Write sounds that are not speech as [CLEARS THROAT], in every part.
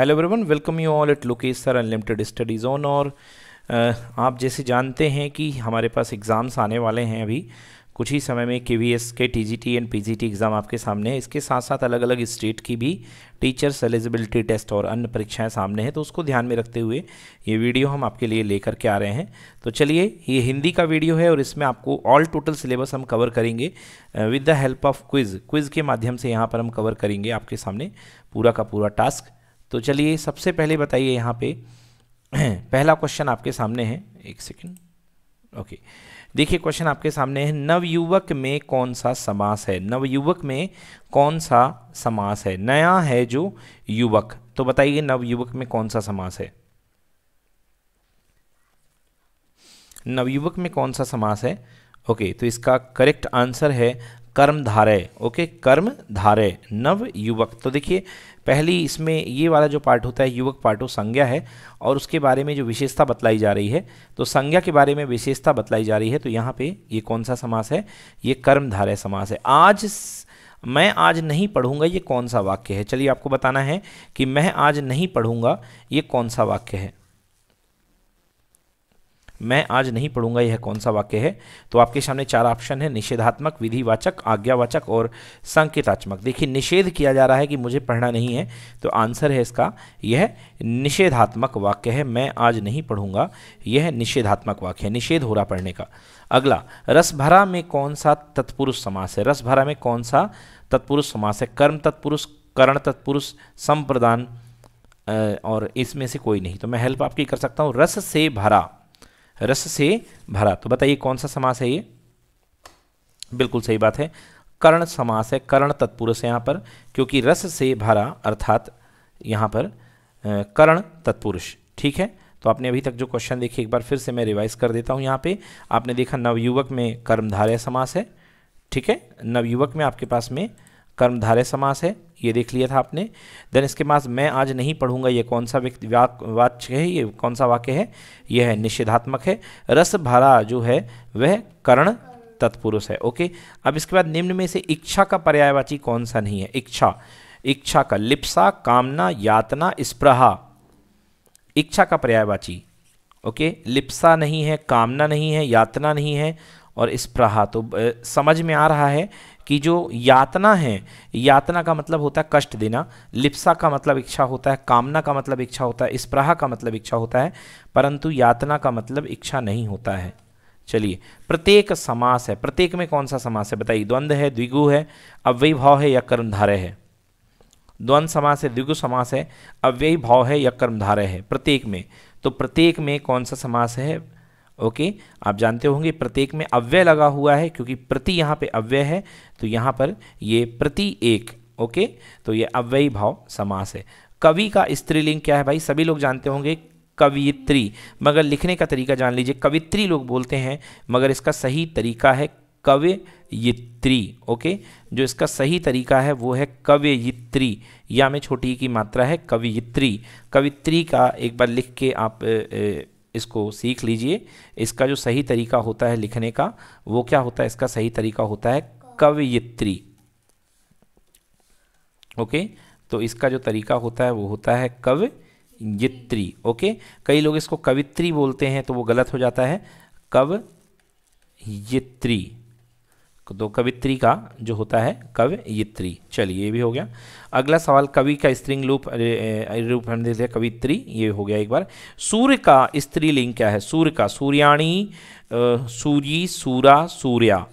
Hello everyone welcome you all at Lokesh sir unlimited studies on और आप जैसे जानते हैं कि हमारे पास एग्ज़ाम्स आने वाले हैं अभी कुछ ही समय में के वी एस के T G T and P G T exam आपके सामने है इसके साथ साथ अलग अलग स्टेट की भी टीचर्स एलिजिबिलिटी टेस्ट और अन्य परीक्षाएं सामने हैं तो उसको ध्यान में रखते हुए ये वीडियो हम आपके लिए लेकर के आ रहे हैं तो चलिए ये हिंदी का वीडियो है और इसमें आपको ऑल टोटल सिलेबस हम कवर करेंगे with the help of quiz quiz के माध्यम से यहाँ पर हम कवर करेंगे आपके सामने पूरा का पूरा टास्क तो चलिए सबसे पहले बताइए यहाँ पे [CLEARS THROAT] पहला क्वेश्चन आपके सामने है एक सेकेंड ओके देखिए क्वेश्चन आपके सामने है नवयुवक में कौन सा समास है नवयुवक में कौन सा समास है नया है जो युवक तो बताइए नवयुवक में कौन सा समास है नवयुवक में कौन सा समास है ओके तो इसका करेक्ट आंसर है कर्म ओके कर्म धारय नव युवक तो देखिए पहली इसमें ये वाला जो पार्ट होता है युवक पार्ट वो संज्ञा है और उसके बारे में जो विशेषता बतलाई जा रही है तो संज्ञा के बारे में विशेषता बतलाई जा रही है तो यहाँ पे ये कौन सा समास है ये कर्मधारय समास है आज मैं आज नहीं पढ़ूंगा ये कौन सा वाक्य है चलिए आपको बताना है कि मैं आज नहीं पढ़ूंगा ये कौन सा वाक्य है मैं आज नहीं पढ़ूंगा यह कौन सा वाक्य है तो आपके सामने चार ऑप्शन है निषेधात्मक विधिवाचक आज्ञावाचक और संकेतात्मक देखिए निषेध किया जा रहा है कि मुझे पढ़ना नहीं है तो आंसर है इसका यह निषेधात्मक वाक्य है मैं आज नहीं पढ़ूंगा यह निषेधात्मक वाक्य है निषेध हो रहा पढ़ने का अगला रसभरा में कौन सा तत्पुरुष समास है रसभरा में कौन सा तत्पुरुष समास है कर्म तत्पुरुष करण तत्पुरुष संप्रदान और इसमें से कोई नहीं तो मैं हेल्प आपकी कर सकता हूँ रस से भरा रस से भरा तो बताइए कौन सा समास है ये बिल्कुल सही बात है कर्ण समास है कर्ण तत्पुरुष है यहाँ पर क्योंकि रस से भरा अर्थात यहाँ पर कर्ण तत्पुरुष ठीक है तो आपने अभी तक जो क्वेश्चन देखे एक बार फिर से मैं रिवाइज कर देता हूँ यहाँ पे आपने देखा नवयुवक में कर्मधारय समास है ठीक है नवयुवक में आपके पास में कर्मधारय समास है ये देख लिया था आपने देन इसके बाद मैं आज नहीं पढ़ूंगा ये कौन सा व्यक्ति वाच्य है ये कौन सा वाक्य है यह है निषेधात्मक है रस भरा जो है वह कर्ण तत्पुरुष है ओके अब इसके बाद निम्न में से इच्छा का पर्यायवाची कौन सा नहीं है इच्छा इच्छा का लिप्सा कामना यातना स्प्रहा इच्छा का पर्यायवाची ओके लिप्सा नहीं है कामना नहीं है यातना नहीं है और स्प्रहा तो समझ में आ रहा है कि जो यातना है यातना का मतलब होता है कष्ट देना लिप्सा का मतलब इच्छा होता है कामना का मतलब इच्छा होता है स्प्रहा का मतलब इच्छा होता है परंतु यातना का मतलब इच्छा नहीं होता है चलिए प्रत्येक समास है प्रत्येक में कौन सा समास है बताइए द्वंद्व है द्विगु है अव्यय भाव है या कर्मधारय है द्वंद समास है द्विगु समास है अव्यय भाव है या कर्मधारय है प्रत्येक में तो प्रत्येक में कौन सा समास है ओके आप जानते होंगे प्रत्येक में अव्यय लगा हुआ है क्योंकि प्रति यहाँ पे अव्यय है तो यहाँ पर ये प्रति एक ओके तो ये अव्ययी भाव समास है कवि का स्त्रीलिंग क्या है भाई सभी लोग जानते होंगे कवित्री मगर लिखने का तरीका जान लीजिए कवित्री लोग बोलते हैं मगर इसका सही तरीका है कवयित्री ओके जो इसका सही तरीका है वो है कवयित्री या में छोटी की मात्रा है कवयित्री कवित्री का एक बार लिख के आप ए, ए, इसको सीख लीजिए इसका जो सही तरीका होता है लिखने का वो क्या होता है इसका सही तरीका होता है कवयित्री ओके तो इसका जो तरीका होता है वो होता है कवयित्री ओके कई लोग इसको कवित्री बोलते हैं तो वो गलत हो जाता है कवयित्री तो कवित्री का जो होता है कवयित्री चलिए ये भी हो गया अगला सवाल कवि का स्त्रीलिंग रूप रूप हम देख लिया कवित्री ये हो गया एक बार सूर्य का स्त्रीलिंग क्या है सूर्य का सूर्याणी सूर्य सूरा सूर्या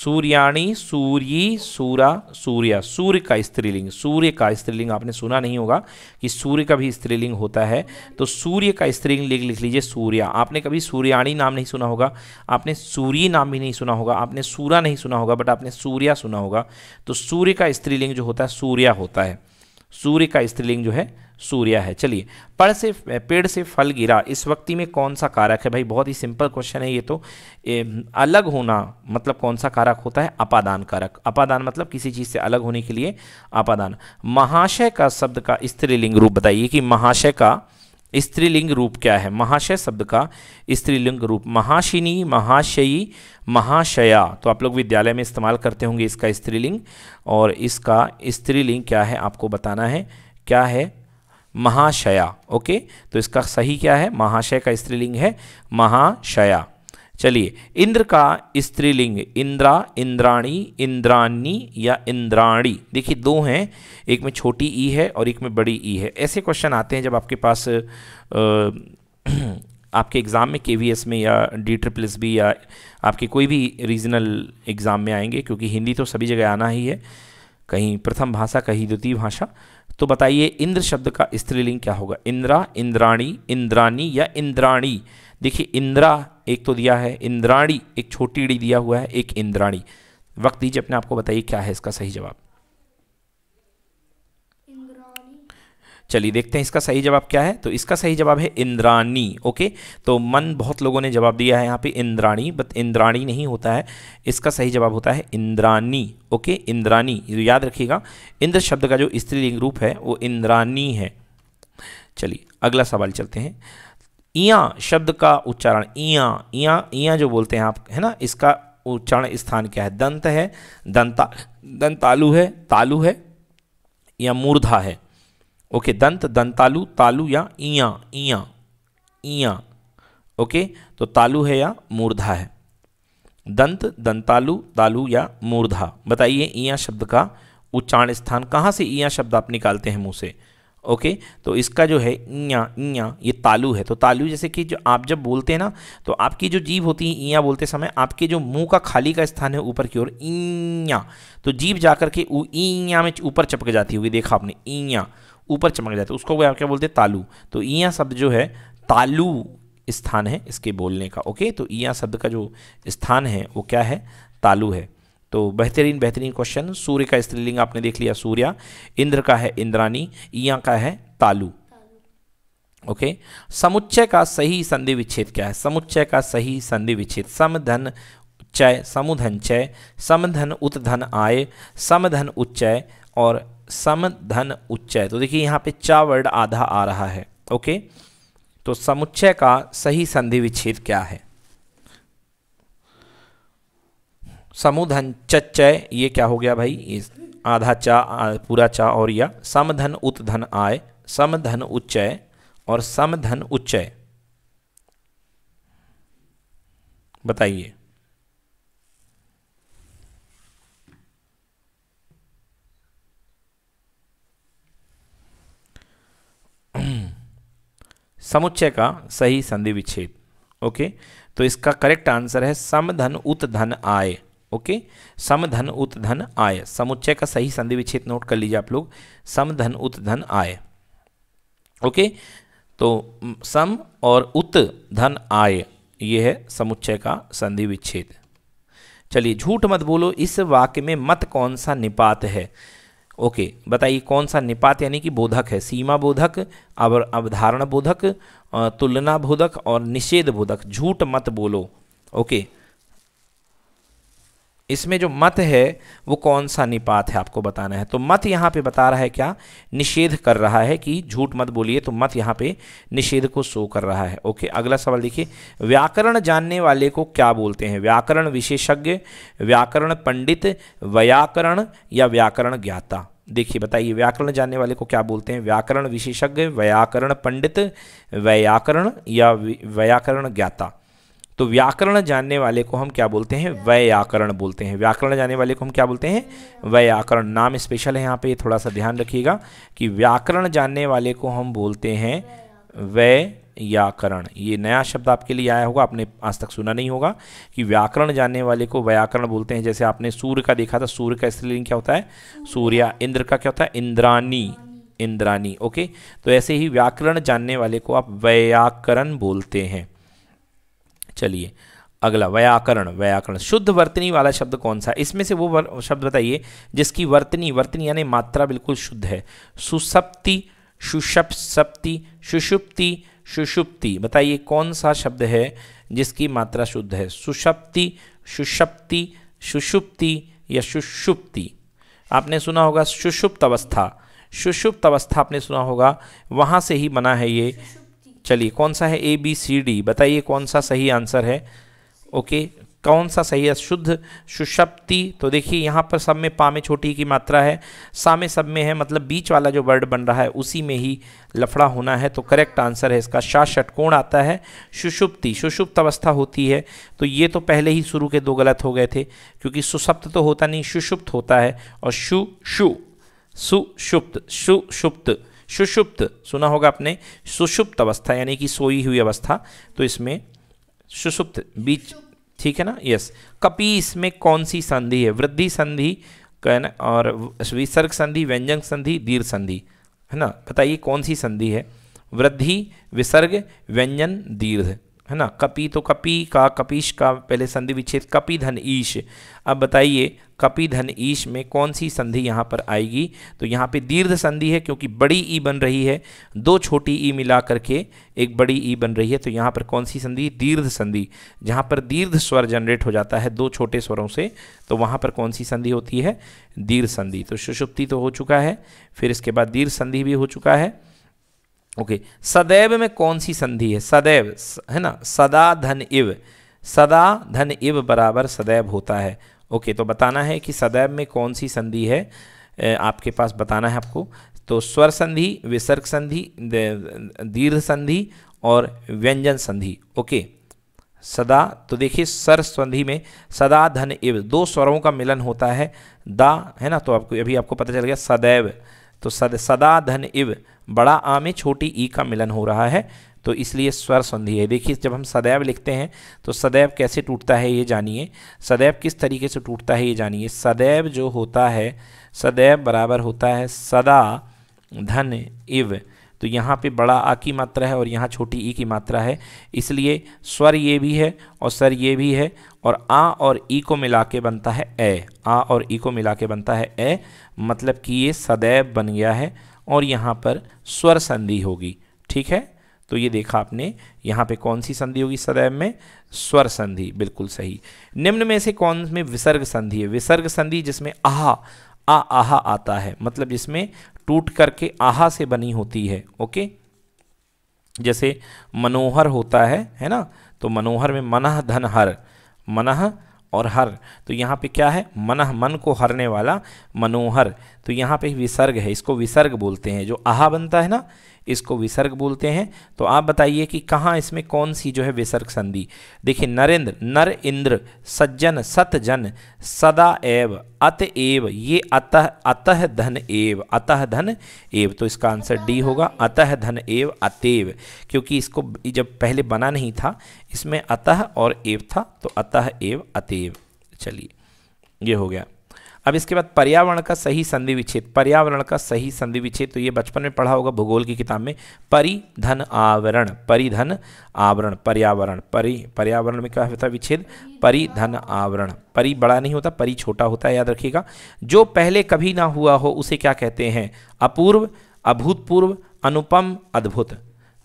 सूर्याणी सूर्यी सूरा सूर्या सूर्य का स्त्रीलिंग सूर्य का स्त्रीलिंग आपने सुना नहीं होगा कि सूर्य का भी स्त्रीलिंग होता है तो सूर्य का स्त्रीलिंग लिख लिख लीजिए सूर्या आपने कभी सूर्याणी नाम नहीं सुना होगा आपने सूर्य नाम भी नहीं सुना होगा आपने सूरा नहीं सुना होगा बट आपने सूर्या सुना होगा तो सूर्य का स्त्रीलिंग जो होता है सूर्या होता है सूर्य का स्त्रीलिंग जो है सूर्य है चलिए पड़ से पेड़ से फल गिरा इस वक्ति में कौन सा कारक है भाई बहुत ही सिंपल क्वेश्चन है ये तो ए, अलग होना मतलब कौन सा कारक होता है अपादान कारक अपादान मतलब किसी चीज़ से अलग होने के लिए अपादान महाशय का शब्द का स्त्रीलिंग रूप बताइए कि महाशय का स्त्रीलिंग रूप क्या है महाशय शब्द का स्त्रीलिंग रूप महाशिनी महाशयी महाशया तो आप लोग विद्यालय में इस्तेमाल करते होंगे इसका स्त्रीलिंग और इसका स्त्रीलिंग क्या है आपको बताना है क्या है महाशया ओके तो इसका सही क्या है महाशय का स्त्रीलिंग है महाशया चलिए इंद्र का स्त्रीलिंग इंद्रा इंद्राणी इंद्राणी या इंद्राणी देखिए दो हैं एक में छोटी ई है और एक में बड़ी ई है ऐसे क्वेश्चन आते हैं जब आपके पास आ, [CLEARS THROAT] आपके एग्ज़ाम में के में या डी ट्रिपल एस बी या आपके कोई भी रीजनल एग्ज़ाम में आएंगे क्योंकि हिंदी तो सभी जगह आना ही है कहीं प्रथम भाषा कहीं द्वितीय भाषा तो बताइए इंद्र शब्द का स्त्रीलिंग क्या होगा इंद्रा इंद्राणी इंद्राणी या इंद्राणी देखिए इंद्रा एक तो दिया है इंद्राणी एक छोटी डी दिया हुआ है एक इंद्राणी वक्त दीजिए अपने आपको बताइए क्या है इसका सही जवाब चलिए देखते हैं इसका सही जवाब क्या है तो इसका सही जवाब है इंद्राणी ओके तो मन बहुत लोगों ने जवाब दिया है यहाँ पे इंद्राणी बट इंद्राणी नहीं होता है इसका सही जवाब होता है इंद्रानी ओके इंद्रानी याद रखिएगा इंद्र शब्द का जो स्त्रीलिंग रूप है वो इंद्रानी है चलिए अगला सवाल चलते हैं इया शब्द का उच्चारण इया इया इया जो बोलते हैं आप है ना इसका उच्चारण स्थान क्या है दंत है दंता दंतालु है तालु है या मूर्धा है ओके दंत दंतालु तालु या इया इया इया ओके तो तालु है या मूर्धा है दंत दंतालु तालु या मूर्धा बताइए इया शब्द का उच्चारण स्थान कहाँ से इया शब्द आप निकालते हैं मुँह से ओके तो इसका जो है इया इया ये तालु है तो तालु जैसे कि जो आप जब बोलते हैं ना तो आपकी जो जीभ होती है इया बोलते समय आपके जो मुंह का खाली का स्थान है ऊपर की ओर इया तो जीभ जाकर के में ऊपर चपक जाती हुई देखा आपने इया ऊपर चमक जाता है उसको वो क्या बोलते हैं तालू तो ईया शब्द जो है तालू स्थान है इसके बोलने का ओके तो ईया शब्द का जो स्थान है वो क्या है तालू है तो बेहतरीन बेहतरीन क्वेश्चन सूर्य का स्त्रीलिंग आपने देख लिया सूर्या इंद्र का है इंद्रानी ईया का है तालू ओके समुच्चय का सही संधि विच्छेद क्या है समुच्चय का सही संधि विच्छेद समधन चय समुधन चय समधन धन आय समधन उच्चय और सम धन उच्चय तो देखिए यहाँ पे चा वर्ड आधा आ रहा है ओके तो समुच्चय का सही संधि विच्छेद क्या है समुधन चच्चय ये क्या हो गया भाई ये आधा चा पूरा चा और या समधन धन आय समधन उच्चय और समधन उच्चय बताइए समुच्चय का सही संधि विच्छेद ओके तो इसका करेक्ट आंसर है समधन उत धन आय ओके समधन उत धन आय समुच्चय का सही संधि विच्छेद नोट कर लीजिए आप लोग समधन उत धन आय ओके तो सम और उत धन आय ये है समुच्चय का संधि विच्छेद चलिए झूठ मत बोलो इस वाक्य में मत कौन सा निपात है ओके बताइए कौन सा निपात यानी कि बोधक है सीमा बोधक अव अवधारण बोधक तुलना बोधक और निषेध बोधक झूठ मत बोलो ओके इसमें जो मत है वो कौन सा निपात है आपको बताना है तो मत यहाँ पे बता रहा है क्या निषेध कर रहा है कि झूठ मत बोलिए तो मत यहाँ पे निषेध को शो कर रहा है ओके अगला सवाल देखिए व्याकरण जानने वाले को क्या बोलते हैं व्याकरण विशेषज्ञ व्याकरण पंडित व्याकरण या व्याकरण ज्ञाता देखिए बताइए व्याकरण जानने वाले को क्या बोलते हैं व्याकरण विशेषज्ञ व्याकरण पंडित व्याकरण या व्याकरण ज्ञाता तो व्याकरण जानने वाले को हम क्या बोलते हैं व्याकरण बोलते हैं व्याकरण जानने वाले को हम क्या बोलते हैं व्याकरण नाम स्पेशल है यहाँ पे थोड़ा सा ध्यान रखिएगा कि व्याकरण जानने वाले को हम बोलते हैं वै व्याकरण ये नया शब्द आपके लिए आया होगा आपने आज तक सुना नहीं होगा कि व्याकरण जानने वाले को व्याकरण बोलते हैं जैसे आपने सूर्य का देखा था सूर्य का स्त्रीलिंग क्या होता है सूर्या इंद्र का क्या होता है इंद्रानी इंद्रानी ओके तो ऐसे ही व्याकरण जानने वाले को आप व्याकरण बोलते हैं चलिए अगला व्याकरण व्याकरण शुद्ध वर्तनी वाला शब्द कौन सा इसमें से वो शब्द बताइए जिसकी वर्तनी वर्तनी यानी मात्रा बिल्कुल शुद्ध है सुसप्ति सप्ति सुषुप्ति सुषुप्ति बताइए कौन सा शब्द है जिसकी मात्रा शुद्ध है सुषप्ति सुषप्ति सुषुप्ति या सुषुप्ति आपने सुना होगा सुषुप्त अवस्था सुषुप्त अवस्था आपने सुना होगा वहाँ से ही बना है ये चलिए कौन सा है ए बी सी डी बताइए कौन सा सही आंसर है ओके कौन सा सही है शुद्ध सुषप्ति तो देखिए यहाँ पर सब में पामे छोटी की मात्रा है सा में सब में है मतलब बीच वाला जो वर्ड बन रहा है उसी में ही लफड़ा होना है तो करेक्ट आंसर है इसका शाह षटकोण आता है सुषुप्ति सुषुप्त अवस्था होती है तो ये तो पहले ही शुरू के दो गलत हो गए थे क्योंकि सुसप्त तो होता नहीं सुषुप्त होता है और शु शु सुषुप्त सुषुप्त सुषुप्त सुना होगा आपने सुषुप्त अवस्था यानी कि सोई हुई अवस्था तो इसमें सुषुप्त बीच ठीक है ना यस कपीस में कौन सी संधि है वृद्धि संधि है ना और विसर्ग संधि व्यंजन संधि दीर्घ संधि है ना बताइए कौन सी संधि है वृद्धि विसर्ग व्यंजन दीर्घ है ना कपी तो कपी का कपीश का पहले संधि विच्छेद कपी धन ईश अब बताइए कपी धन ईश में कौन सी संधि यहाँ पर आएगी तो यहाँ पे दीर्घ संधि है क्योंकि बड़ी ई बन रही है दो छोटी ई मिला करके एक बड़ी ई बन रही है तो यहाँ पर कौन सी संधि दीर्घ संधि जहाँ पर दीर्घ स्वर जनरेट हो जाता है दो छोटे स्वरों से तो वहाँ पर कौन सी संधि होती है दीर्घ संधि तो सुषुप्ति तो हो चुका है फिर इसके बाद दीर्घ संधि भी हो चुका है ओके सदैव में कौन सी संधि है सदैव है ना सदा धन इव सदा धन इव बराबर सदैव होता है ओके तो बताना है कि सदैव में कौन सी संधि है आपके पास बताना है आपको तो स्वर संधि विसर्ग संधि दीर्घ संधि और व्यंजन संधि ओके सदा तो देखिए सर संधि में सदा धन इव दो स्वरों का मिलन होता है दा है ना तो आपको अभी आपको पता चल गया सदैव तो सद सदा धन इव बड़ा आ में छोटी ई का मिलन हो रहा है तो इसलिए स्वर संधि है देखिए जब हम सदैव लिखते हैं तो सदैव कैसे टूटता है ये जानिए सदैव किस तरीके से टूटता है ये जानिए सदैव जो होता है सदैव बराबर होता है सदा धन इव तो यहाँ पे बड़ा आ की मात्रा है और यहाँ छोटी ई की मात्रा है इसलिए स्वर ये भी है और सर ये भी है और आ और ई को मिला के बनता है ए आ और ई को मिला के बनता है ए मतलब कि ये सदैव बन गया है और यहाँ पर स्वर संधि होगी ठीक है तो ये देखा आपने यहाँ पे कौन सी संधि होगी सदैव में स्वर संधि बिल्कुल सही निम्न में से कौन में विसर्ग संधि है विसर्ग संधि जिसमें आहा आ आहा आता है मतलब जिसमें टूट करके आहा से बनी होती है ओके जैसे मनोहर होता है है ना तो मनोहर में मनह धनहर मनह और हर तो यहाँ पे क्या है मन मन को हरने वाला मनोहर तो यहाँ पे विसर्ग है इसको विसर्ग बोलते हैं जो आहा बनता है ना इसको विसर्ग बोलते हैं तो आप बताइए कि कहाँ इसमें कौन सी जो है विसर्ग संधि देखिए नरेंद्र नर इंद्र सज्जन सतजन सदा एव अतएव ये अतः अतः धन एव अतः धन एव तो इसका आंसर डी होगा अतः धन एव अतएव क्योंकि इसको जब पहले बना नहीं था इसमें अतः और एव था तो अतः एव अतएव चलिए ये हो गया अब इसके बाद पर्यावरण का सही संधि विच्छेद पर्यावरण का सही संधि विच्छेद तो ये बचपन में पढ़ा होगा भूगोल की किताब में परिधन आवरण परिधन आवरण पर्यावरण परि पर्यावरण में क्या होता है विच्छेद परिधन आवरण परी बड़ा नहीं होता परी छोटा होता है याद रखिएगा जो पहले कभी ना हुआ हो उसे क्या कहते हैं अपूर्व अभूतपूर्व अनुपम अद्भुत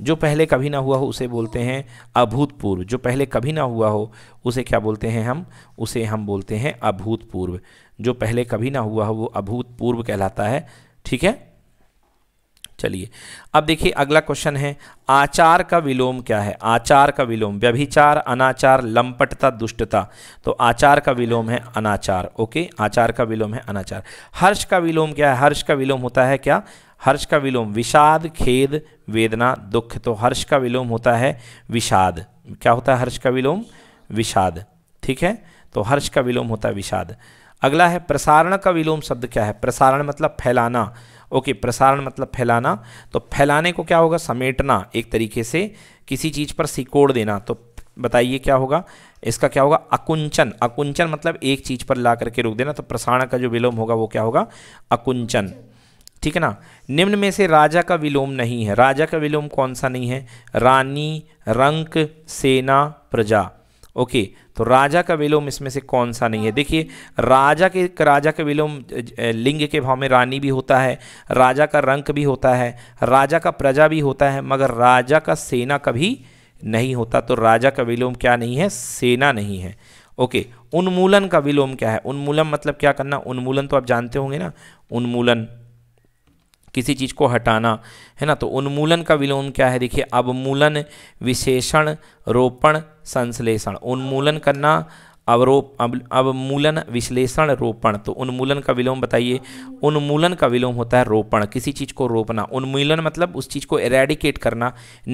जो पहले कभी ना हुआ हो उसे बोलते हैं अभूतपूर्व जो पहले कभी ना हुआ हो उसे क्या बोलते हैं हम उसे हम बोलते हैं अभूतपूर्व जो पहले कभी ना हुआ हो वो अभूतपूर्व कहलाता है ठीक है चलिए अब देखिए अगला क्वेश्चन है आचार का विलोम क्या है आचार का विलोम व्यभिचार अनाचार लंपटता दुष्टता तो आचार का विलोम है अनाचार ओके आचार का विलोम है अनाचार हर्ष का विलोम क्या है हर्ष का विलोम होता है क्या हर्ष का विलोम विषाद खेद वेदना दुख तो हर्ष का विलोम होता है विषाद क्या होता है हर्ष का विलोम विषाद ठीक है तो हर्ष का विलोम होता है विषाद अगला है प्रसारण का विलोम शब्द क्या है प्रसारण मतलब फैलाना ओके प्रसारण मतलब फैलाना तो फैलाने को क्या होगा समेटना एक तरीके से किसी चीज़ पर सिकोड़ देना तो बताइए क्या होगा इसका क्या होगा अकुंचन अकुंचन मतलब एक चीज़ पर ला करके रोक देना तो प्रसारण का जो विलोम होगा वो क्या होगा अकुंचन ठीक है ना निम्न में से राजा का विलोम नहीं है राजा का विलोम कौन सा नहीं है रानी रंक सेना प्रजा ओके तो राजा का विलोम इसमें से कौन सा नहीं है देखिए राजा के राजा के विलोम लिंग के भाव में रानी भी होता है राजा का रंक भी होता है राजा का प्रजा भी होता है मगर राजा का सेना कभी नहीं होता तो राजा का विलोम क्या नहीं है सेना नहीं है ओके उन्मूलन का विलोम क्या है उन्मूलन मतलब क्या करना उन्मूलन तो आप जानते होंगे ना उन्मूलन किसी चीज़ को हटाना है ना तो उन्मूलन का विलोम क्या है देखिए अवमूलन विशेषण रोपण संश्लेषण उन्मूलन करना अवरोप अब अवमूलन विश्लेषण रोपण तो उन्मूलन का विलोम बताइए उन्मूलन का विलोम होता है रोपण किसी चीज़ को रोपना उन्मूलन मतलब उस चीज़ को एरेडिकेट करना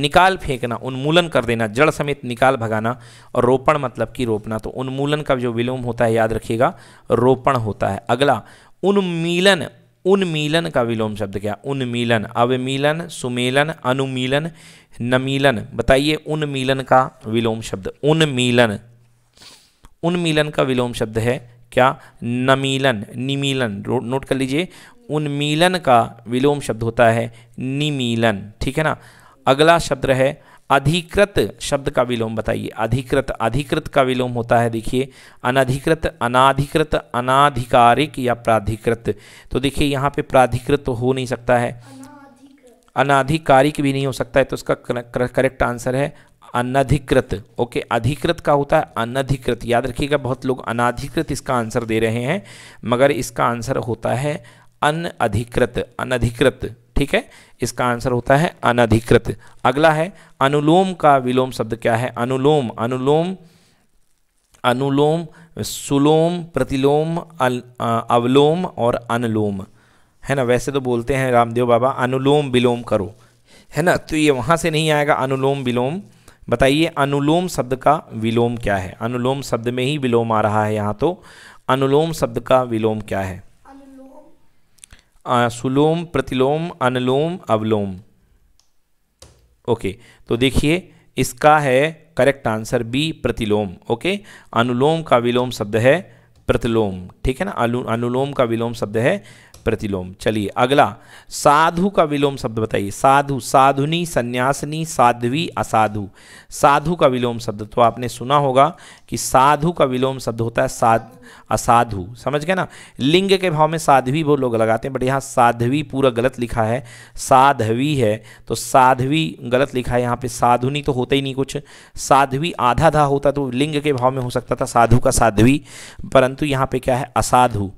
निकाल फेंकना उन्मूलन कर देना जड़ समेत निकाल भगाना और रोपण मतलब कि रोपना तो उन्मूलन का जो विलोम होता है याद रखिएगा रोपण होता है अगला उन्मीलन उन्मीलन का विलोम शब्द क्या उन्मीलन अवमीलन सुमेलन अनुमीलन नमीलन बताइए उन्मीलन का विलोम शब्द उन्मीलन उन्मीलन का विलोम शब्द है क्या नमीलन निमीलन नोट कर लीजिए उन्मीलन का विलोम शब्द होता है निमीलन ठीक है ना अगला शब्द है अधिकृत शब्द का विलोम बताइए अधिकृत अधिकृत का विलोम होता है देखिए अनधिकृत अनाधिकृत अनाधिकारिक या प्राधिकृत तो देखिए यहाँ पे प्राधिकृत हो नहीं सकता है अनाधिकारिक भी नहीं हो सकता है तो इसका करेक्ट आंसर है अनधिकृत ओके अधिकृत का होता है अनधिकृत याद रखिएगा बहुत लोग अनाधिकृत इसका आंसर दे रहे हैं मगर इसका आंसर होता है अनधिकृत अनधिकृत ठीक है इसका आंसर होता है अनधिकृत अगला है अनुलोम का विलोम शब्द क्या है अनुलोम अनुलोम अनुलोम सुलोम प्रतिलोम अवलोम और अनुलोम है ना वैसे तो बोलते हैं रामदेव बाबा अनुलोम विलोम करो है ना तो ये वहाँ से नहीं आएगा अनुलोम विलोम बताइए अनुलोम शब्द का विलोम क्या है अनुलोम शब्द में ही विलोम आ रहा है यहाँ तो अनुलोम शब्द का विलोम क्या है सुलोम प्रतिलोम अनलोम अवलोम ओके तो देखिए इसका है करेक्ट आंसर बी प्रतिलोम ओके अनुलोम का विलोम शब्द है प्रतिलोम ठीक है ना अनुलोम का विलोम शब्द है प्रतिलोम चलिए अगला साधु का विलोम शब्द बताइए साधु साधुनी सन्यासिनी साध्वी असाधु साधु का विलोम शब्द तो आपने सुना होगा कि साधु का विलोम शब्द होता है साध असाधु समझ गए ना लिंग के भाव में साध्वी वो लोग लगाते हैं बट यहाँ साध्वी पूरा गलत लिखा है साधवी है तो साध्वी गलत लिखा है यहाँ पे साधुनी तो होता ही नहीं कुछ साध्वी आधा आधा होता तो लिंग के भाव में हो सकता था साधु का साध्वी परंतु यहाँ पे क्या है असाधु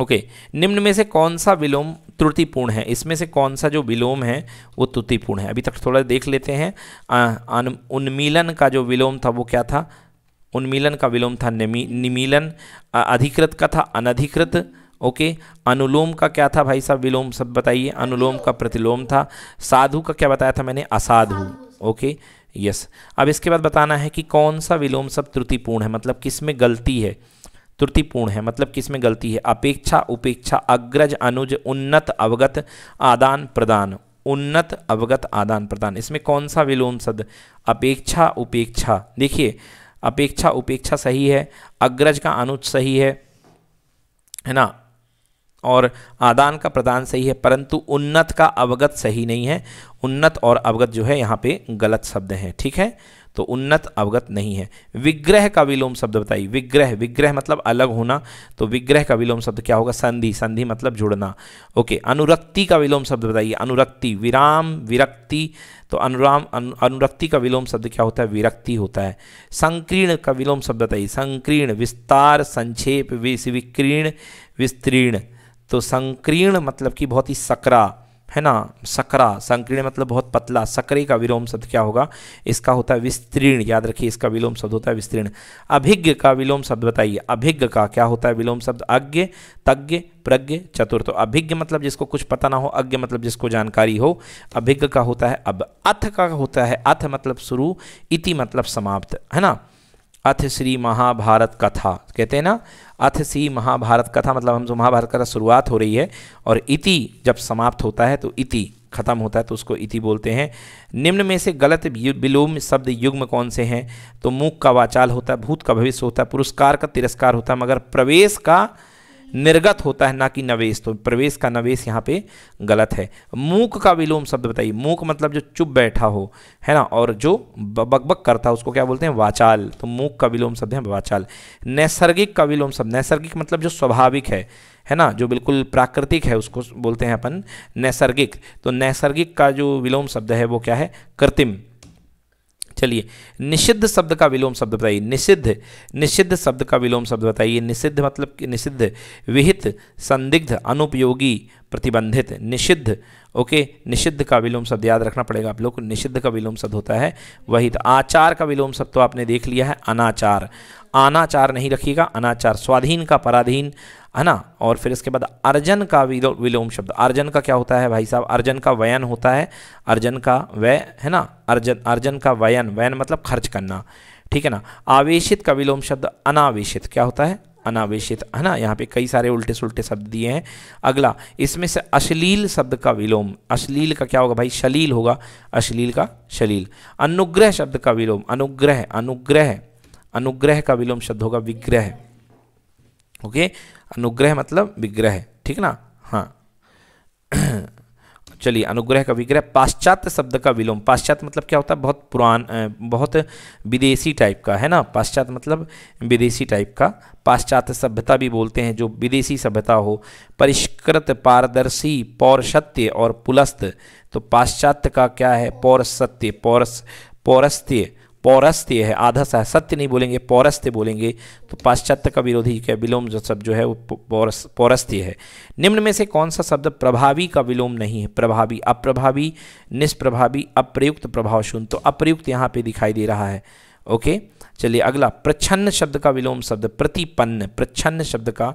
ओके okay. निम्न में से कौन सा विलोम त्रुटिपूर्ण है इसमें से कौन सा जो विलोम है वो त्रुटिपूर्ण है अभी तक थोड़ा देख लेते हैं आ, उन्मीलन का जो विलोम था वो क्या था उन्मीलन का विलोम था निमिलन निमीलन अधिकृत का था अनधिकृत ओके अनुलोम का क्या था भाई साहब विलोम सब बताइए अनुलोम का प्रतिलोम था साधु का क्या बताया था मैंने असाधु ओके यस अब इसके बाद बताना है कि कौन सा विलोम सब त्रुटिपूर्ण है मतलब किस में गलती है त्रुटिपूर्ण है मतलब कि गलती है अपेक्षा उपेक्षा अग्रज अनुज उन्नत अवगत आदान प्रदान उन्नत अवगत आदान प्रदान इसमें कौन सा विलोम शब्द अपेक्षा उपेक्षा देखिए अपेक्षा उपेक्षा सही है अग्रज का अनुज सही है है ना और आदान का प्रदान सही है परंतु उन्नत का अवगत सही नहीं है उन्नत और अवगत जो है यहाँ पे गलत शब्द हैं ठीक है तो उन्नत अवगत नहीं है विग्रह का विलोम शब्द बताइए विग्रह विग्रह मतलब अलग होना तो विग्रह का विलोम शब्द क्या होगा संधि संधि मतलब जुड़ना ओके अनुरक्ति का विलोम शब्द बताइए अनुरक्ति विराम विरक्ति तो अनुराम अनु, अनुरक्ति का विलोम शब्द क्या होता है विरक्ति होता है संकीर्ण का विलोम शब्द बताइए संकीर्ण विस्तार संक्षेप विकीर्ण विस्तीर्ण तो संकीर्ण मतलब कि बहुत ही सकरा है ना सकरा संकीर्ण मतलब बहुत पतला सकरे का विलोम शब्द क्या होगा इसका होता है विस्तीर्ण याद रखिए इसका विलोम शब्द होता है विस्तीर्ण अभिज्ञ का विलोम शब्द बताइए अभिज्ञ का क्या होता है विलोम शब्द अज्ञ तज्ञ प्रज्ञ चतुर्थ तो अभिज्ञ मतलब जिसको कुछ पता ना हो अज्ञ मतलब जिसको जानकारी हो अभिज्ञ का होता है अब अथ का होता है अथ मतलब शुरू इति मतलब समाप्त है ना अथ श्री महाभारत कथा कहते हैं ना अथ श्री महाभारत कथा मतलब हम जो महाभारत कथा शुरुआत हो रही है और इति जब समाप्त होता है तो इति खत्म होता है तो उसको इति बोलते हैं निम्न में से गलत विलोम शब्द युग्म कौन से हैं तो मुख का वाचाल होता है भूत का भविष्य होता है पुरस्कार का तिरस्कार होता है मगर प्रवेश का निर्गत होता है ना कि नवेश तो प्रवेश का नवेश यहाँ पे गलत है मूक का विलोम शब्द बताइए मूक मतलब जो चुप बैठा हो है ना और जो बकबक करता है उसको क्या बोलते हैं वाचाल तो मूक का विलोम शब्द है वाचाल नैसर्गिक का विलोम शब्द नैसर्गिक मतलब जो स्वाभाविक है है ना जो बिल्कुल प्राकृतिक है उसको बोलते हैं अपन नैसर्गिक तो नैसर्गिक का जो विलोम शब्द है वो क्या है कृत्रिम चलिए निषिद्ध शब्द का विलोम शब्द बताइए निषिद्ध निषिद्ध शब्द का विलोम शब्द बताइए निषिद्ध मतलब निषिद्ध विहित संदिग्ध अनुपयोगी प्रतिबंधित निषिद्ध ओके निषिद्ध का विलोम शब्द याद रखना पड़ेगा आप लोग को निषिद्ध का विलोम शब्द होता है वही तो आचार का विलोम शब्द तो आपने देख लिया है अनाचार अनाचार नहीं रखिएगा अनाचार स्वाधीन का पराधीन है ना और फिर इसके बाद अर्जन का विलोम शब्द अर्जन का क्या होता है भाई साहब अर्जन का वयन होता है अर्जन का वय है ना अर्जन अर्जन का वयन वयन मतलब खर्च करना ठीक है ना आवेशित का विलोम शब्द अनावेशित क्या होता है अनावेशित है ना यहाँ पे कई सारे उल्टे सुलटे शब्द दिए हैं अगला इसमें से अश्लील शब्द का विलोम अश्लील का क्या होगा भाई शलील होगा अश्लील का शलील अनुग्रह शब्द का विलोम अनुग्रह अनुग्रह अनुग्रह का विलोम शब्द होगा विग्रह ओके अनुग्रह मतलब विग्रह ठीक ना हाँ [CLEARS THROAT] चलिए अनुग्रह का विग्रह पाश्चात्य शब्द का विलोम पाश्चात्य मतलब क्या होता है बहुत पुरान बहुत विदेशी टाइप का है ना पाश्चात्य मतलब विदेशी टाइप का पाश्चात्य सभ्यता भी बोलते हैं जो विदेशी सभ्यता हो परिष्कृत पारदर्शी पौर सत्य और पुलस्त तो पाश्चात्य का क्या है पौर सत्य पौरस पौरस्त्य पौरस्त्य है आधा सा है सत्य नहीं बोलेंगे पौरस्त्य बोलेंगे तो पाश्चात्य का विरोधी क्या विलोम जो सब जो है वो पौरस्त्य है निम्न में से कौन सा शब्द प्रभावी का विलोम नहीं है प्रभावी अप्रभावी निष्प्रभावी अप्रयुक्त प्रभाव शून्य तो अप्रयुक्त यहाँ पे दिखाई दे रहा है ओके चलिए अगला प्रच्छन्न शब्द का विलोम शब्द प्रतिपन्न प्रच्छन्न शब्द का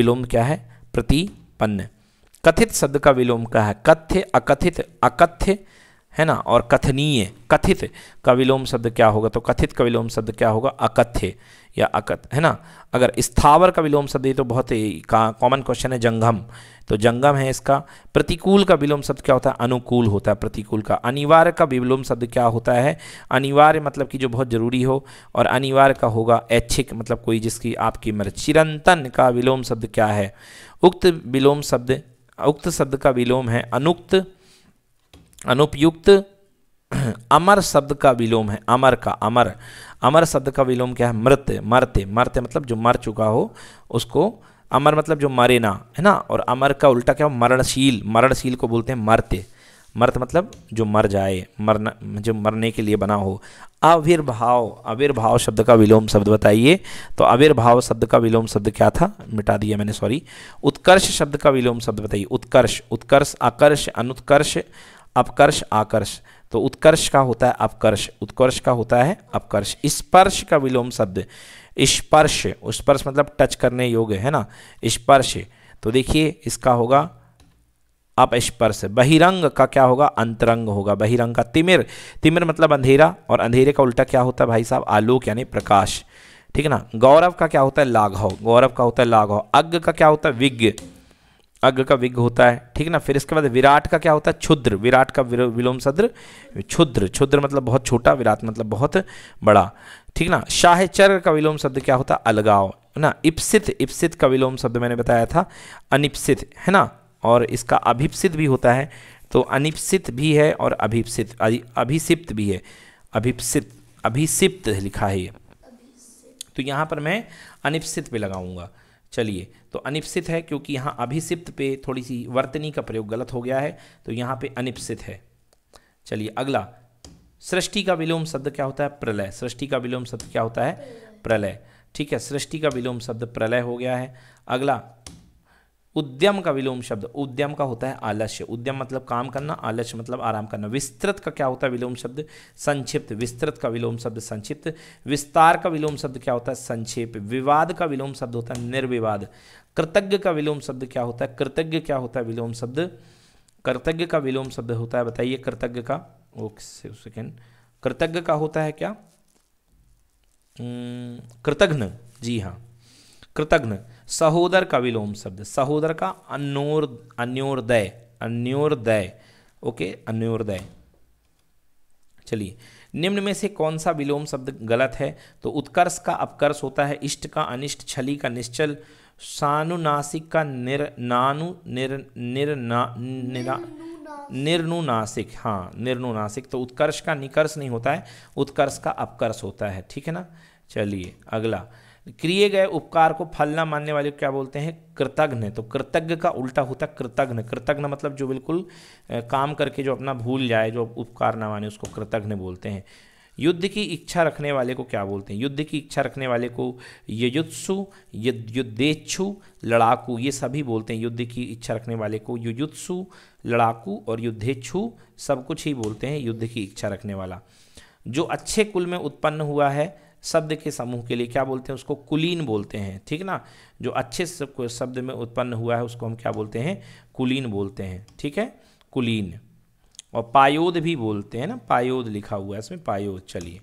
विलोम क्या है प्रतिपन्न कथित शब्द का विलोम क्या है कथ्य अकथित अकथ्य है ना और कथनीय कथित का विलोम शब्द क्या होगा तो कथित का विलोम शब्द क्या होगा अकथ्य या अकथ है ना अगर स्थावर का विलोम शब्द ये तो बहुत ही कॉमन क्वेश्चन है जंगम तो जंगम है इसका प्रतिकूल का विलोम शब्द क्या होता है अनुकूल होता है प्रतिकूल का अनिवार्य का विलोम शब्द क्या होता है अनिवार्य मतलब कि जो बहुत ज़रूरी हो और अनिवार्य का होगा ऐच्छिक मतलब कोई जिसकी आपकी मर चिरंतन का विलोम शब्द क्या है उक्त विलोम शब्द उक्त शब्द का विलोम है अनुक्त अनुपयुक्त [CLEARS THROAT] अमर शब्द का विलोम है अमर का अमर अमर शब्द का विलोम क्या है मृत मरते मरते मतलब जो मर चुका हो उसको अमर मतलब जो मरे ना है ना और अमर का उल्टा क्या हो मरणशील मरणशील को बोलते हैं मरते मर्त मतलब जो मर जाए मरना जो मरने के लिए बना हो अविर्भाव अविर्भाव शब्द का विलोम शब्द बताइए तो अविर्भाव शब्द का विलोम शब्द क्या था मिटा दिया मैंने सॉरी उत्कर्ष शब्द का विलोम शब्द बताइए उत्कर्ष उत्कर्ष आकर्ष अनुत्कर्ष अपकर्ष आकर्ष तो उत्कर्ष का होता है अपकर्ष उत्कर्ष का होता है अपकर्ष स्पर्श का विलोम शब्द स्पर्श स्पर्श मतलब टच करने योग्य है ना स्पर्श तो देखिए इसका होगा अपस्पर्श बहिरंग का क्या होगा अंतरंग होगा बहिरंग का तिमिर तिमिर मतलब अंधेरा और अंधेरे का उल्टा क्या होता है भाई साहब आलोक यानी प्रकाश ठीक है ना गौरव का क्या होता है लाघव गौरव का होता है लाघव अग्ग का क्या होता है विज्ञ अग्र का विघ होता है ठीक ना फिर इसके बाद विराट का क्या होता है क्षुद्र विराट का विलोम सद्र क्षुद्र क्षुद्र मतलब बहुत छोटा विराट मतलब बहुत बड़ा ठीक ना चर का विलोम शब्द क्या होता है अलगाव ना इप्सित इप्सित का विलोम शब्द मैंने बताया था अनिप्सित है ना और इसका अभिप्सित भी होता है तो अनिप्सित भी है और अभिप्सित अभिसिप्त भी है अभिप्सित अभिसिप्त लिखा है ये तो यहाँ पर मैं अनिप्सित पे लगाऊंगा चलिए तो अनिप्सित है क्योंकि यहाँ अभिसिप्त पे थोड़ी सी वर्तनी का प्रयोग गलत हो गया है तो यहाँ पे अनिप्सित है चलिए अगला सृष्टि का विलोम शब्द क्या होता है प्रलय सृष्टि का विलोम शब्द क्या होता है प्रलय ठीक है सृष्टि का विलोम शब्द प्रलय हो गया है अगला उद्यम का विलोम शब्द उद्यम का होता है आलस्य उद्यम मतलब काम करना आलस्य मतलब आराम करना विस्तृत का क्या होता है विलोम शब्द संक्षिप्त विस्तृत का विलोम शब्द संक्षिप्त विस्तार का विलोम शब्द क्या होता है संक्षेप विवाद का विलोम शब्द होता है निर्विवाद कृतज्ञ का विलोम शब्द क्या होता है कृतज्ञ क्या होता है विलोम शब्द कर्तज्ञ का विलोम शब्द होता है बताइए कृतज्ञ का ओके सेकेंड कृतज्ञ का होता है क्या हम्म, कृतघ्न जी हाँ कृतघ्न सहोदर का विलोम शब्द सहोदर का अन्योर अन्योर्दय अन्योर्दय ओके अन्योर्दय चलिए निम्न में से कौन सा विलोम शब्द गलत है तो उत्कर्ष का अपकर्ष होता है इष्ट का अनिष्ट छली का निश्चल सानुनासिक का निर नानु निर निर्ना निरा निर्नुनासिक हाँ निर्नुनासिक तो उत्कर्ष का निकर्ष नहीं होता है उत्कर्ष का अपकर्ष होता है ठीक है ना चलिए अगला किए गए उपकार को फल ना मानने वाले क्या बोलते हैं कृतज्ञ तो कृतज्ञ का उल्टा होता है कृतज्ञ कृतज्ञ मतलब जो बिल्कुल काम करके जो अपना भूल जाए जो उपकार ना माने उसको कृतज्ञ बोलते हैं युद्ध की इच्छा रखने वाले को क्या बोलते हैं युद्ध की इच्छा रखने वाले को युजुत्सु युद्धेच्छु लड़ाकू ये सभी बोलते हैं युद्ध की इच्छा रखने वाले को युयुत्सु लड़ाकू और युद्धेच्छु सब कुछ ही बोलते हैं युद्ध की इच्छा रखने वाला जो अच्छे कुल में उत्पन्न हुआ है शब्द के समूह के लिए क्या बोलते हैं उसको कुलीन बोलते हैं ठीक ना जो अच्छे शब्द में उत्पन्न हुआ है उसको हम क्या बोलते हैं कुलीन बोलते हैं ठीक है कुलीन और पायोद भी बोलते हैं ना पायोद लिखा हुआ है इसमें पायोद चलिए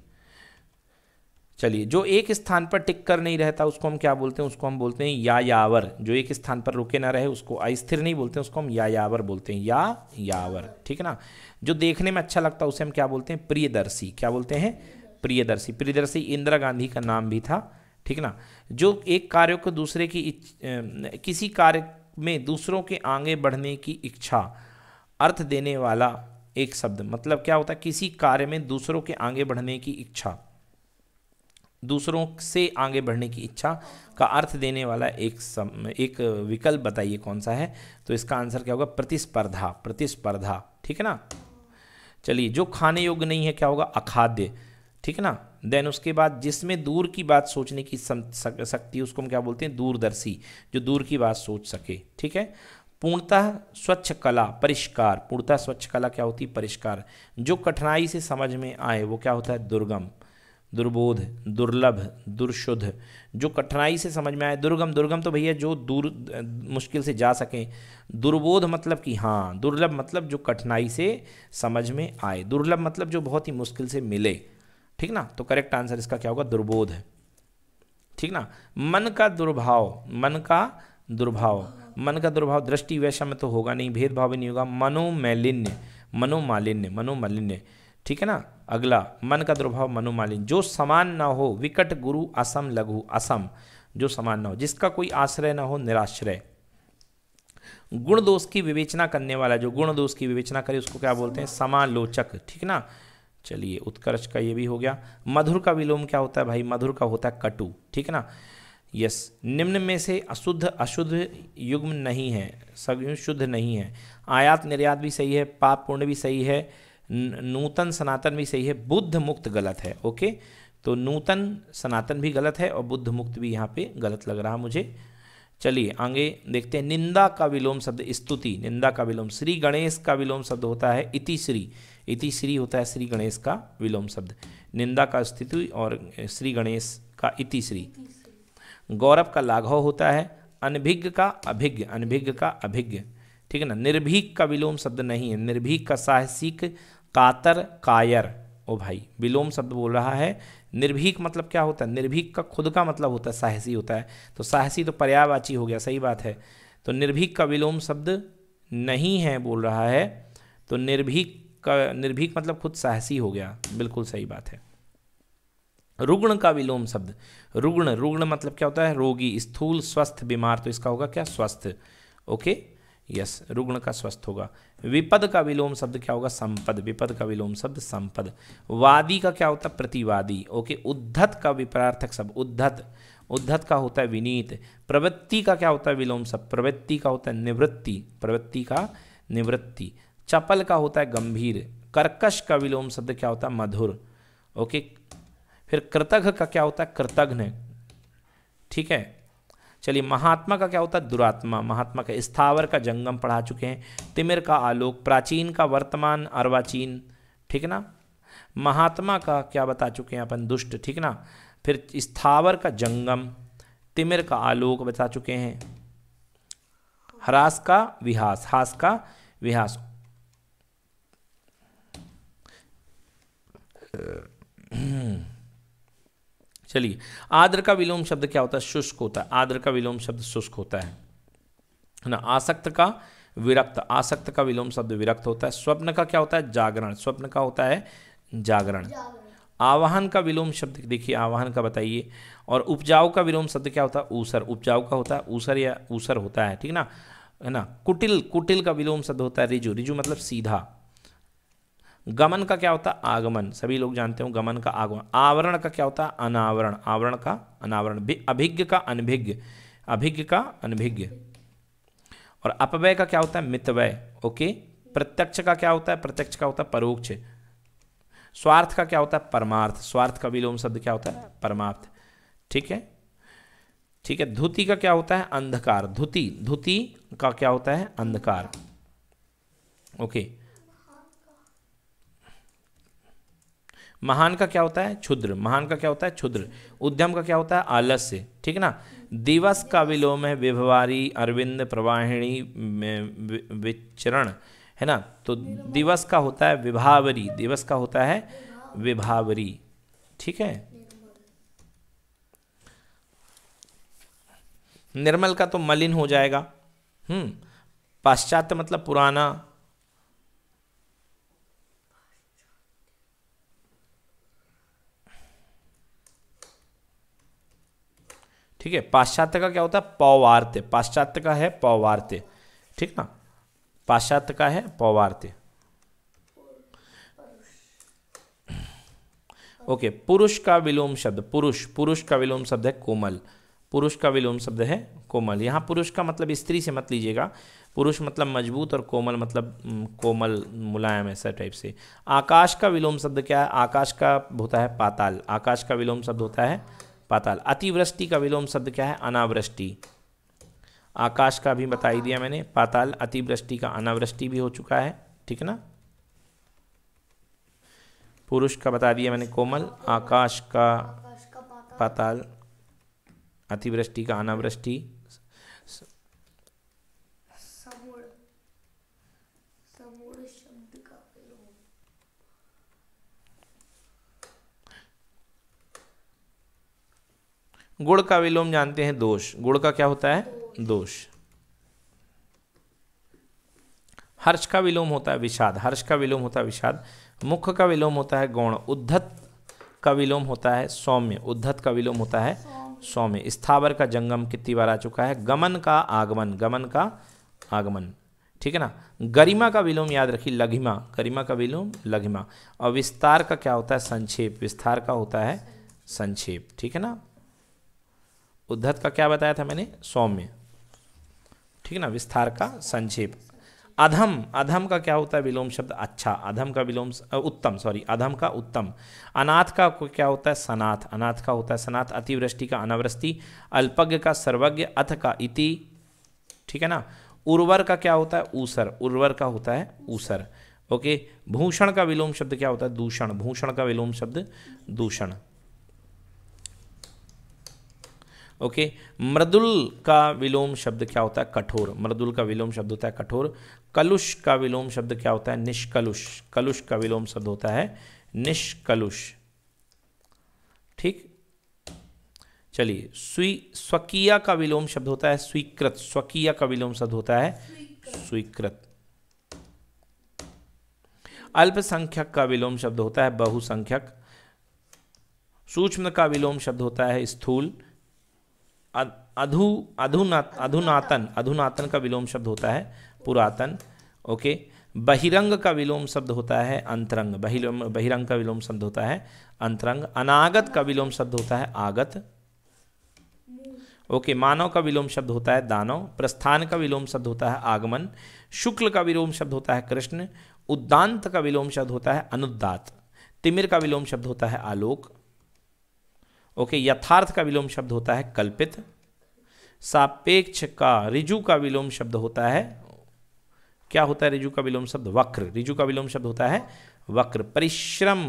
चलिए जो एक स्थान पर टिक कर नहीं रहता उसको हम क्या बोलते हैं उसको हम बोलते हैं या यावर जो एक स्थान पर रुके ना रहे उसको अस्थिर नहीं बोलते हैं उसको हम या यावर बोलते हैं या यावर ठीक है ना जो देखने में अच्छा लगता है उसे हम क्या बोलते हैं प्रियदर्शी क्या बोलते हैं प्रियदर्शी प्रियदर्शी इंदिरा गांधी का नाम भी था ठीक ना जो एक कार्य को दूसरे की किसी कार्य में दूसरों के आगे बढ़ने की इच्छा अर्थ देने वाला एक शब्द मतलब क्या होता है किसी कार्य में दूसरों के आगे बढ़ने की इच्छा दूसरों से आगे बढ़ने की इच्छा का अर्थ देने वाला एक सम, एक विकल्प बताइए कौन सा है तो इसका आंसर क्या होगा प्रतिस्पर्धा प्रतिस्पर्धा ठीक है ना चलिए जो खाने योग्य नहीं है क्या होगा अखाद्य ठीक है ना देन उसके बाद जिसमें दूर की बात सोचने की शक्ति उसको हम क्या बोलते हैं दूरदर्शी जो दूर की बात सोच सके ठीक है पूर्णतः स्वच्छ कला परिष्कार पूर्णतः स्वच्छ कला क्या होती है परिष्कार जो कठिनाई से समझ में आए वो क्या होता है दुर्गम दुर्बोध दुर्लभ दुर्शुद्ध जो कठिनाई से समझ में आए दुर्गम दुर्गम तो भैया जो दूर मुश्किल से जा सकें दुर्बोध मतलब कि हाँ दुर्लभ मतलब जो कठिनाई से समझ में आए दुर्लभ मतलब जो बहुत ही मुश्किल से मिले ठीक ना तो करेक्ट आंसर इसका क्या होगा दुर्बोध है ठीक ना मन का दुर्भाव मन का दुर्भाव मन का दुर्भाव दृष्टि वैशा में तो होगा नहीं भेदभाव नहीं होगा मनोमैलिन्य मनोमालिन्य मनोमालिन्य ठीक है ना अगला मन का दुर्भाव मनोमालिन्य जो समान ना हो विकट गुरु असम लघु असम जो समान ना हो जिसका कोई आश्रय ना हो निराश्रय गुण दोष की विवेचना करने वाला जो गुण दोष की विवेचना करे उसको क्या बोलते हैं समालोचक ठीक ना चलिए उत्कर्ष का ये भी हो गया मधुर का विलोम क्या होता है भाई मधुर का होता है कटु ठीक है ना यस निम्न में से अशुद्ध अशुद्ध युग्म नहीं है सगुण शुद्ध नहीं है आयात निर्यात भी सही है पाप पूर्ण भी सही है नूतन सनातन भी सही है बुद्ध मुक्त गलत है ओके तो नूतन सनातन भी गलत है और बुद्ध मुक्त भी यहाँ पे गलत लग रहा मुझे चलिए आगे देखते हैं निंदा का विलोम शब्द स्तुति निंदा का विलोम श्री गणेश का विलोम शब्द होता है इति श्री इति श्री होता है श्री गणेश का विलोम शब्द निंदा का स्थिति और श्री गणेश का इति श्री गौरव का लाघव होता है अनभिज्ञ का अभिज्ञ अनभिज्ञ का अभिज्ञ ठीक है ना निर्भीक का विलोम शब्द नहीं है निर्भीक का साहसिक कातर कायर ओ भाई विलोम शब्द बोल रहा है निर्भीक मतलब क्या होता है निर्भीक का खुद का मतलब होता है साहसी होता है तो साहसी तो पर्यावाची हो गया सही बात है तो निर्भीक का विलोम शब्द नहीं है बोल रहा है तो निर्भीक का निर्भीक मतलब खुद साहसी हो गया बिल्कुल सही बात है रुग्ण का विलोम शब्द रुग्ण रुग्ण मतलब क्या होता है रोगी स्थूल स्वस्थ बीमार तो इसका होगा क्या स्वस्थ ओके यस रुग्ण का स्वस्थ होगा विपद का विलोम शब्द क्या होगा संपद विपद का विलोम शब्द संपद वादी का क्या होता है प्रतिवादी ओके उद्धत का विपरार्थक शब्द उद्धत उद्धत का होता है विनीत प्रवृत्ति का क्या होता है विलोम शब्द प्रवृत्ति का होता है निवृत्ति प्रवृत्ति का निवृत्ति चपल का होता है गंभीर कर्कश का विलोम शब्द क्या होता है मधुर ओके फिर कृतघ का क्या होता है कृतघ्न ठीक है चलिए महात्मा का क्या होता है दुरात्मा महात्मा का स्थावर का जंगम पढ़ा चुके हैं तिमिर का आलोक प्राचीन का वर्तमान अर्वाचीन ठीक ना महात्मा का क्या बता चुके हैं अपन दुष्ट ठीक ना फिर स्थावर का जंगम तिमिर का आलोक बता चुके हैं हरास का विहास हास का विहास [CLEARS THROAT] चलिए आद्र का विलोम शब्द क्या होता है शुष्क होता है आद्र का विलोम शब्द शुष्क होता है ना आसक्त का विरक्त आसक्त का विलोम शब्द विरक्त होता है स्वप्न का क्या होता है जागरण स्वप्न का होता है जागरण आवाहन का विलोम शब्द देखिए आवाहन का बताइए और उपजाऊ का विलोम शब्द क्या होता है ऊसर उपजाऊ का होता है ऊसर या ऊसर होता है ठीक ना है ना कुटिल कुटिल का विलोम शब्द होता है रिजु रिजु मतलब सीधा गमन का क्या होता है आगमन सभी लोग जानते हो गमन का आगमन आवरण का क्या होता है अनावरण आवरण का अनावरण अभिज्ञ का अनभिज्ञ अभिज्ञ का अनभिज्ञ और अपव्यय का क्या होता है मितव्यय ओके प्रत्यक्ष का क्या होता है प्रत्यक्ष का होता है परोक्ष स्वार्थ का क्या होता है परमार्थ स्वार्थ का विलोम शब्द क्या होता है परमार्थ ठीक है ठीक है धुति का क्या होता है अंधकार धुति धुति का क्या होता है अंधकार ओके okay. महान का क्या होता है क्षुद्र महान का क्या होता है क्षुद्र उद्यम का क्या होता है आलस्य ठीक है ना दिवस का विलोम है विभवारी अरविंद प्रवाहिणी विचरण है ना तो दिवस का होता है विभावरी दिवस का होता है विभावरी ठीक है निर्मल का तो मलिन हो जाएगा हम्म पाश्चात्य मतलब पुराना ठीक है पाश्चात्य का क्या होता है पौवार्त्य पाश्चात्य का है पौवार्त्य ठीक ना पाश्चात्य का है पौवार्त्य ओके पुरुष का विलोम शब्द पुरुष पुरुष का विलोम शब्द है कोमल पुरुष का विलोम शब्द है कोमल यहाँ पुरुष का मतलब स्त्री से मत लीजिएगा पुरुष मतलब मजबूत और कोमल मतलब कोमल मुलायम ऐसा टाइप से आकाश का विलोम शब्द क्या है आकाश का होता है पाताल आकाश का विलोम शब्द होता है पाताल अतिवृष्टि का विलोम शब्द क्या है अनावृष्टि आकाश का भी बताई दिया मैंने पाताल अतिवृष्टि का अनावृष्टि भी हो चुका है ठीक है ना पुरुष का बता दिया मैंने कोमल आकाश का पाताल अतिवृष्टि का अनावृष्टि गुण का विलोम जानते हैं दोष गुण का क्या होता है दोष हर्ष का विलोम होता है विषाद हर्ष का विलोम होता है विषाद मुख का विलोम होता है गौण उद्धत का विलोम होता है सौम्य उद्धत का विलोम होता है सौम्य स्थावर का जंगम कितनी बार आ चुका है गमन का आगमन गमन का आगमन ठीक है ना गरिमा का विलोम याद रखिए लघिमा गरिमा का विलोम लघिमा और विस्तार का क्या होता है संक्षेप विस्तार का होता है संक्षेप ठीक है ना उद्धत का क्या बताया था मैंने सौम्य ठीक है ना विस्तार का संक्षेप अधम अधम का क्या होता है विलोम शब्द अच्छा अधम का विलोम उत्तम सॉरी अधम का उत्तम अनाथ का क्या होता है सनाथ अनाथ का होता है सनाथ अतिवृष्टि का अनावृष्टि अल्पज्ञ का सर्वज्ञ अथ का इति ठीक है ना उर्वर का क्या होता है ऊसर उर्वर का होता है ऊसर ओके भूषण का विलोम शब्द क्या होता है दूषण भूषण का विलोम शब्द दूषण ओके मृदुल का विलोम शब्द क्या होता है कठोर मृदुल का विलोम शब्द होता है कठोर कलुष का विलोम शब्द क्या होता है निष्कलुष कलुष का विलोम शब्द होता है निष्कलुष ठीक चलिए स्वी स्वकीय का विलोम शब्द होता है स्वीकृत स्वकीय का विलोम शब्द होता है स्वीकृत अल्पसंख्यक का विलोम शब्द होता है बहुसंख्यक सूक्ष्म का विलोम शब्द होता है स्थूल अधु अधुना अधुनातन अधुनातन का विलोम शब्द होता है पुरातन ओके बहिरंग का विलोम शब्द होता है अंतरंग बहिलोम बहिरंग का विलोम शब्द होता है अंतरंग अनागत का विलोम शब्द होता है आगत ओके मानव का विलोम शब्द होता है दानव प्रस्थान का विलोम शब्द होता है आगमन शुक्ल का विलोम शब्द होता है कृष्ण उद्दांत का विलोम शब्द होता है अनुदात तिमिर का विलोम शब्द होता है आलोक ओके यथार्थ का विलोम शब्द होता है कल्पित सापेक्ष का रिजु का विलोम शब्द होता है क्या होता है रिजु का विलोम शब्द वक्र रिजु का विलोम शब्द होता है वक्र परिश्रम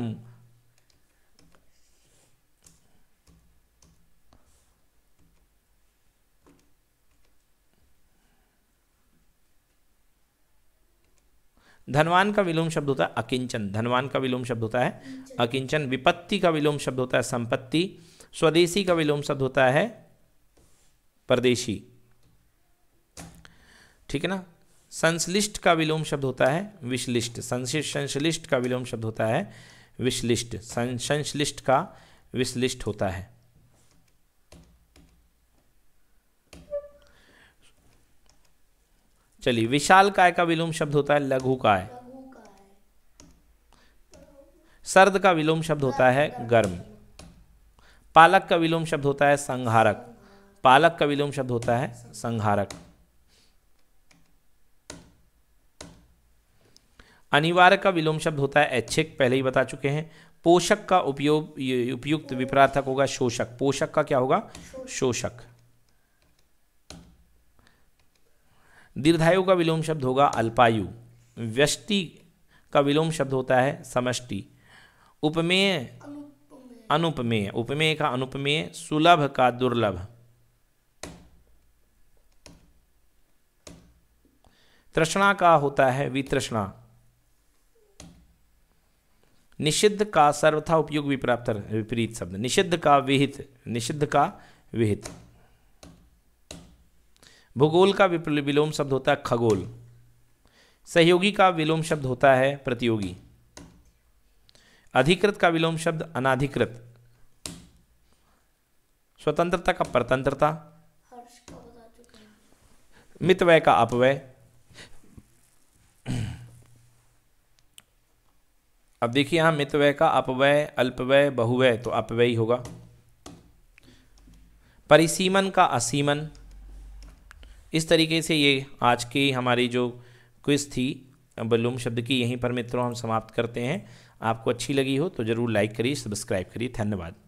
धनवान का विलोम शब्द होता है अकिंचन धनवान का विलोम शब्द होता है अकिंचन विपत्ति का विलोम शब्द होता है संपत्ति स्वदेशी का विलोम शब्द होता है परदेशी ठीक है ना संश्लिष्ट का विलोम शब्द होता है विश्लिष्ट संश्लिष्ट का विलोम शब्द होता है विश्लिष्ट संश्लिष्ट का विश्लिष्ट होता है चलिए विशाल काय का विलोम शब्द होता है लघु काय सर्द का विलोम शब्द होता है गर्म पालक का विलोम शब्द होता है संहारक पालक का विलोम शब्द होता है संहारक अनिवार्य का विलोम शब्द होता है ऐच्छिक पहले ही बता चुके हैं पोषक का उपयोग उपयुक्त विपरार्थक होगा शोषक पोषक का क्या होगा शोषक दीर्घायु का विलोम शब्द होगा अल्पायु व्यष्टि का विलोम शब्द होता है समष्टि उपमेय अनुपमेय उपमेय का अनुपमेय सुलभ का दुर्लभ तृष्णा का होता है वित्रष्णा निषिद्ध का सर्वथा उपयोग विप्राप्त विपरीत शब्द निषिद्ध का विहित निषिद्ध का विहित भूगोल का विलोम शब्द होता है खगोल सहयोगी का विलोम शब्द होता है प्रतियोगी अधिकृत का विलोम शब्द अनाधिकृत स्वतंत्रता का परतंत्रता मितवय का अपव्यय अब देखिए यहां मितवय का अपव्यय अल्पव्यय बहुव्यय तो अपव्यय होगा परिसीमन का असीमन इस तरीके से ये आज की हमारी जो क्विज थी बलूम शब्द की यहीं पर मित्रों हम समाप्त करते हैं आपको अच्छी लगी हो तो ज़रूर लाइक करिए सब्सक्राइब करिए धन्यवाद